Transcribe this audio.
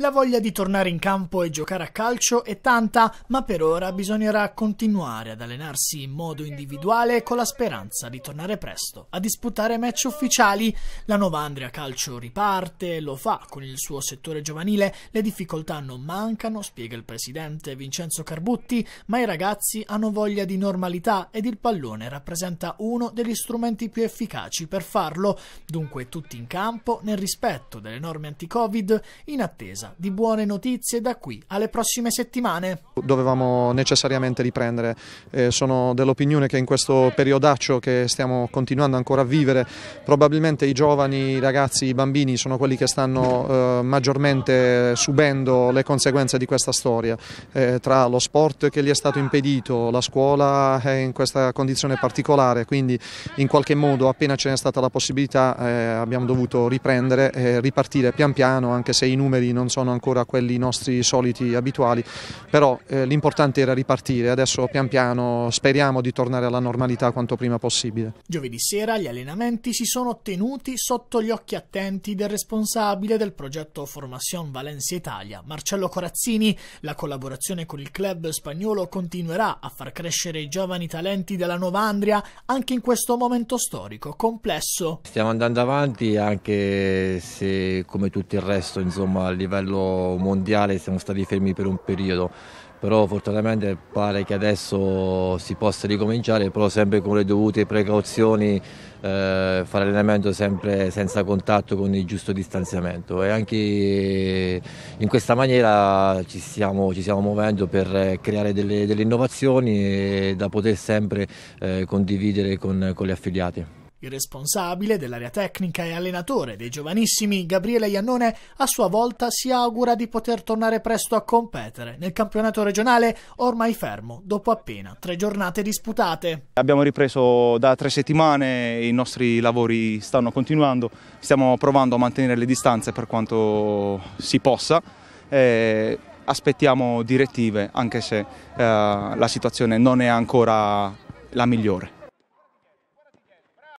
La voglia di tornare in campo e giocare a calcio è tanta, ma per ora bisognerà continuare ad allenarsi in modo individuale con la speranza di tornare presto a disputare match ufficiali. La nuova Andrea Calcio riparte, lo fa con il suo settore giovanile, le difficoltà non mancano, spiega il presidente Vincenzo Carbutti, ma i ragazzi hanno voglia di normalità ed il pallone rappresenta uno degli strumenti più efficaci per farlo, dunque tutti in campo nel rispetto delle norme anti-Covid in attesa cosa di buone notizie da qui alle prossime settimane. Dovevamo necessariamente riprendere, eh, sono dell'opinione che in questo periodaccio che stiamo continuando ancora a vivere, probabilmente i giovani, i ragazzi, i bambini sono quelli che stanno eh, maggiormente subendo le conseguenze di questa storia, eh, tra lo sport che gli è stato impedito, la scuola è in questa condizione particolare, quindi in qualche modo appena ce n'è stata la possibilità eh, abbiamo dovuto riprendere e ripartire pian piano anche se i numeri non sono sono ancora quelli nostri soliti abituali, però eh, l'importante era ripartire, adesso pian piano speriamo di tornare alla normalità quanto prima possibile. Giovedì sera gli allenamenti si sono tenuti sotto gli occhi attenti del responsabile del progetto Formazione Valencia Italia, Marcello Corazzini. La collaborazione con il club spagnolo continuerà a far crescere i giovani talenti della Nuova Andria anche in questo momento storico complesso. Stiamo andando avanti anche se come tutto il resto insomma, a livello livello mondiale siamo stati fermi per un periodo, però fortunatamente pare che adesso si possa ricominciare, però sempre con le dovute precauzioni, eh, fare allenamento sempre senza contatto con il giusto distanziamento e anche in questa maniera ci stiamo, ci stiamo muovendo per eh, creare delle, delle innovazioni eh, da poter sempre eh, condividere con, con gli affiliati. Il responsabile dell'area tecnica e allenatore dei giovanissimi, Gabriele Iannone, a sua volta si augura di poter tornare presto a competere nel campionato regionale ormai fermo dopo appena tre giornate disputate. Abbiamo ripreso da tre settimane, i nostri lavori stanno continuando, stiamo provando a mantenere le distanze per quanto si possa. Eh, aspettiamo direttive anche se eh, la situazione non è ancora la migliore.